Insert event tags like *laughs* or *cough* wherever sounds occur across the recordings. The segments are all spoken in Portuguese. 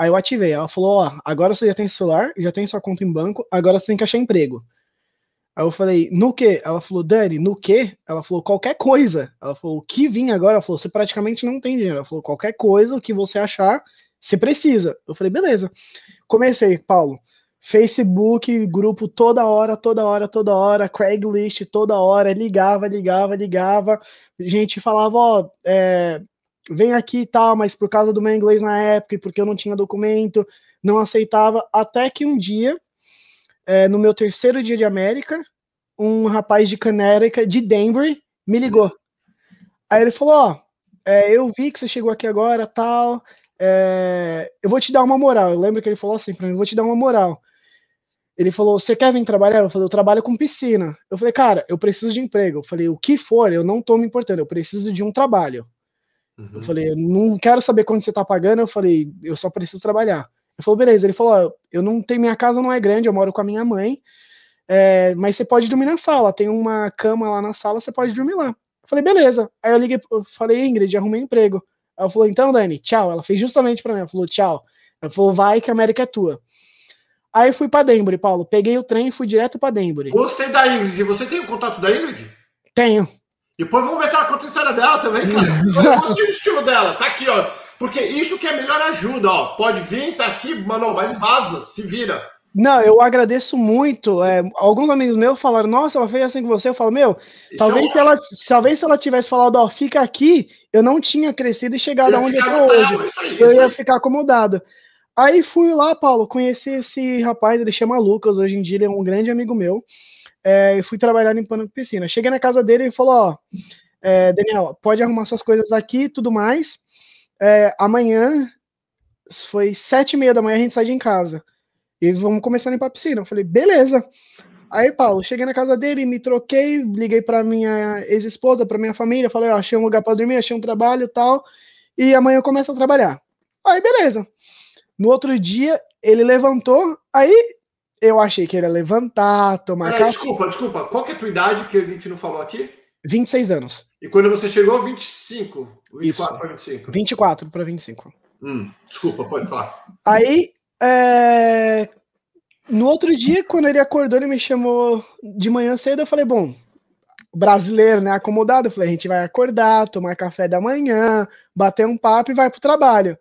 Aí eu ativei. Ela falou: Ó, agora você já tem celular, já tem sua conta em banco, agora você tem que achar emprego. Aí eu falei: No que? Ela falou: Dani, no que? Ela falou: Qualquer coisa. Ela falou: O que vim agora? Ela falou: Você praticamente não tem dinheiro. Ela falou: Qualquer coisa, o que você achar, você precisa. Eu falei: Beleza. Comecei, Paulo. Facebook, grupo toda hora, toda hora, toda hora, Craigslist toda hora, ligava, ligava, ligava. Gente falava, ó, é, vem aqui e tal, mas por causa do meu inglês na época e porque eu não tinha documento, não aceitava. Até que um dia, é, no meu terceiro dia de América, um rapaz de Canérica, de Denver, me ligou. Aí ele falou: Ó, é, eu vi que você chegou aqui agora, tal. É, eu vou te dar uma moral. Eu lembro que ele falou assim pra mim: vou te dar uma moral. Ele falou: Você quer vir trabalhar? Eu falei: Eu trabalho com piscina. Eu falei: Cara, eu preciso de emprego. Eu falei: O que for, eu não tô me importando, eu preciso de um trabalho. Uhum. Eu falei, eu não quero saber quanto você tá pagando. Eu falei, eu só preciso trabalhar. Ele falou, beleza. Ele falou, eu não tenho, minha casa não é grande, eu moro com a minha mãe. É, mas você pode dormir na sala, tem uma cama lá na sala, você pode dormir lá. Eu falei, beleza. Aí eu liguei, eu falei, Ingrid, arrumei um emprego. Ela falou, então, Dani, tchau. Ela fez justamente para mim, ela falou, tchau. Ela falou, vai que a América é tua. Aí fui para Denver, Paulo. Peguei o trem e fui direto para Denver. Gostei é da Ingrid. Você tem o contato da Ingrid? Tenho. Depois vamos ver se ela conta a história dela também, cara. Eu gostei do estilo dela. Tá aqui, ó. Porque isso que é melhor ajuda, ó. Pode vir, tá aqui, mano, mas vaza, se vira. Não, eu agradeço muito. É, alguns amigos meus falaram, nossa, ela fez assim com você. Eu falo, meu, é talvez, é um... se ela, talvez se ela tivesse falado, ó, fica aqui, eu não tinha crescido e chegado aonde eu tô hoje. Aí, eu ia ficar acomodado. Aí fui lá, Paulo, conheci esse rapaz, ele chama Lucas, hoje em dia ele é um grande amigo meu. É, e fui trabalhar limpando piscina. Cheguei na casa dele e falou: Ó, é, Daniel, pode arrumar suas coisas aqui e tudo mais. É, amanhã, foi sete e meia da manhã, a gente sai de casa. E vamos começar a limpar a piscina. Eu falei, beleza. Aí, Paulo, cheguei na casa dele, me troquei, liguei para minha ex-esposa, para minha família, falei, ó, achei um lugar para dormir, achei um trabalho e tal, e amanhã eu começo a trabalhar. Aí, beleza. No outro dia, ele levantou, aí eu achei que ele ia levantar, tomar café. Desculpa, desculpa. Qual que é a tua idade que a gente não falou aqui? 26 anos. E quando você chegou, 25? 24 para 25? 24 para 25. Hum, desculpa, pode falar. Aí, é... no outro dia, quando ele acordou, ele me chamou de manhã cedo, eu falei, bom, brasileiro, né, acomodado, eu falei, a gente vai acordar, tomar café da manhã, bater um papo e vai pro trabalho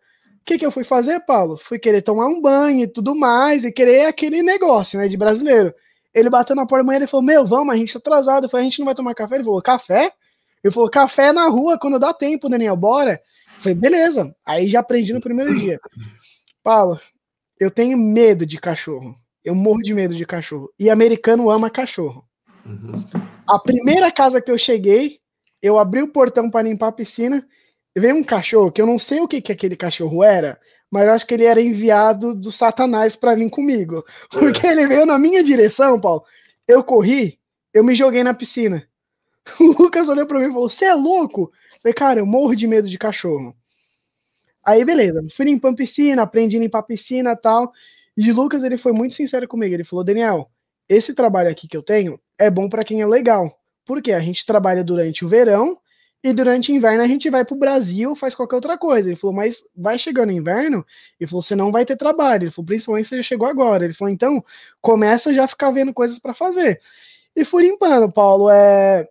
que, que eu fui fazer, Paulo? Fui querer tomar um banho e tudo mais, e querer aquele negócio, né, de brasileiro. Ele bateu na porta da manhã ele falou: Meu, vamos, a gente tá atrasado. Eu falei: A gente não vai tomar café. Ele falou: Café? Eu falou: Café na rua quando dá tempo, Daniel, bora. Eu falei: Beleza. Aí já aprendi no primeiro dia. Paulo, eu tenho medo de cachorro. Eu morro de medo de cachorro. E americano ama cachorro. Uhum. A primeira casa que eu cheguei, eu abri o portão para limpar a piscina veio um cachorro que eu não sei o que, que aquele cachorro era, mas eu acho que ele era enviado do Satanás para vir comigo. *laughs* Porque é. ele veio na minha direção, Paulo. Eu corri, eu me joguei na piscina. *laughs* O Lucas olhou para mim e falou: Você é louco? Eu falei, cara, eu morro de medo de cachorro. Aí, beleza, fui limpando piscina, aprendi a limpar piscina tal. E o Lucas, ele foi muito sincero comigo. Ele falou: Daniel, esse trabalho aqui que eu tenho é bom para quem é legal. Porque a gente trabalha durante o verão e durante o inverno a gente vai para o Brasil, faz qualquer outra coisa. Ele falou, mas vai chegando inverno, e falou, você não vai ter trabalho. Ele falou, principalmente se você chegou agora. Ele falou, então começa já a ficar vendo coisas para fazer. E fui limpando, Paulo. É,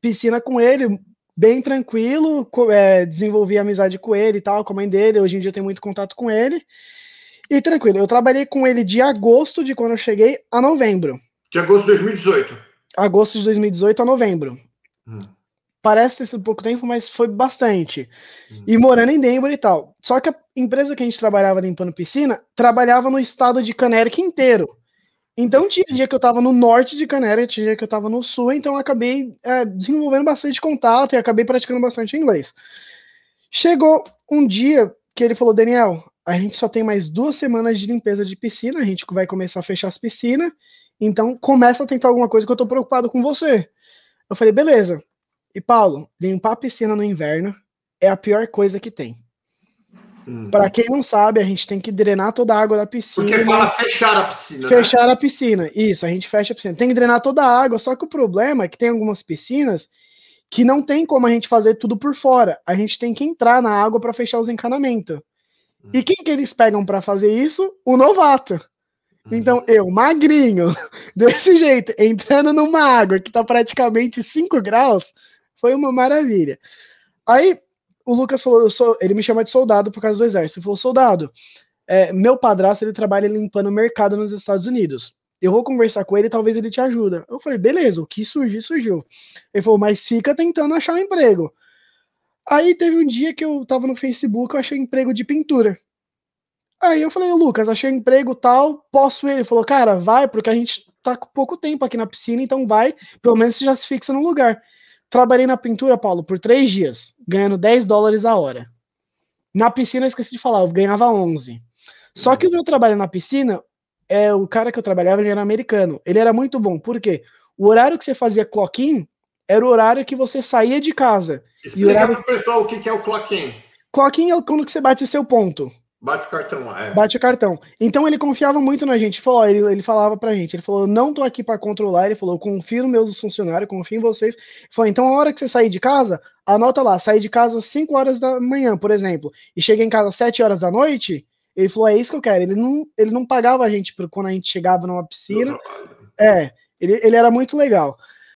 piscina com ele, bem tranquilo, é, desenvolvi amizade com ele e tal, com a mãe dele. Hoje em dia eu tenho muito contato com ele. E tranquilo, eu trabalhei com ele de agosto de quando eu cheguei a novembro. De agosto de 2018. Agosto de 2018 a novembro. Hum. Parece ter sido pouco tempo, mas foi bastante. Uhum. E morando em Denver e tal. Só que a empresa que a gente trabalhava limpando piscina trabalhava no estado de Connecticut inteiro. Então uhum. tinha dia que eu tava no norte de Connecticut, tinha dia que eu tava no sul, então eu acabei é, desenvolvendo bastante contato e acabei praticando bastante inglês. Chegou um dia que ele falou, Daniel, a gente só tem mais duas semanas de limpeza de piscina, a gente vai começar a fechar as piscinas, então começa a tentar alguma coisa que eu tô preocupado com você. Eu falei, beleza. E Paulo, limpar a piscina no inverno é a pior coisa que tem. Uhum. Para quem não sabe, a gente tem que drenar toda a água da piscina. Porque fala fechar a piscina. Né? Fechar né? a piscina. Isso, a gente fecha a piscina. Tem que drenar toda a água, só que o problema é que tem algumas piscinas que não tem como a gente fazer tudo por fora. A gente tem que entrar na água para fechar os encanamentos. Uhum. E quem que eles pegam para fazer isso? O novato. Uhum. Então, eu, magrinho, *laughs* desse jeito, entrando numa água que tá praticamente 5 graus, foi uma maravilha. Aí o Lucas falou, sou, ele me chama de soldado por causa do exército. Ele falou, soldado, é, meu padrasto ele trabalha limpando o mercado nos Estados Unidos. Eu vou conversar com ele, talvez ele te ajuda. Eu falei, beleza, o que surgiu, surgiu. Ele falou, mas fica tentando achar um emprego. Aí teve um dia que eu tava no Facebook, eu achei um emprego de pintura. Aí eu falei, Lucas, achei um emprego tal, posso ir? Ele falou, cara, vai, porque a gente tá com pouco tempo aqui na piscina, então vai, pelo menos você já se fixa no lugar. Trabalhei na pintura, Paulo, por três dias, ganhando 10 dólares a hora. Na piscina, eu esqueci de falar, eu ganhava 11. Só que o meu trabalho na piscina, é, o cara que eu trabalhava, ele era americano. Ele era muito bom, por quê? O horário que você fazia clock-in era o horário que você saía de casa. Explica e horário... pro pessoal o que, é o clock-in. Clock-in é quando você bate seu ponto. Bate o cartão, é. Bate o cartão. Então ele confiava muito na gente. Falou, ele, ele falava pra gente, ele falou, não tô aqui para controlar. Ele falou, confio nos meus funcionários, confio em vocês. foi então a hora que você sair de casa, anota lá, sair de casa às 5 horas da manhã, por exemplo, e chega em casa às 7 horas da noite, ele falou, é isso que eu quero. Ele não, ele não pagava a gente por quando a gente chegava numa piscina. É, ele, ele era muito legal.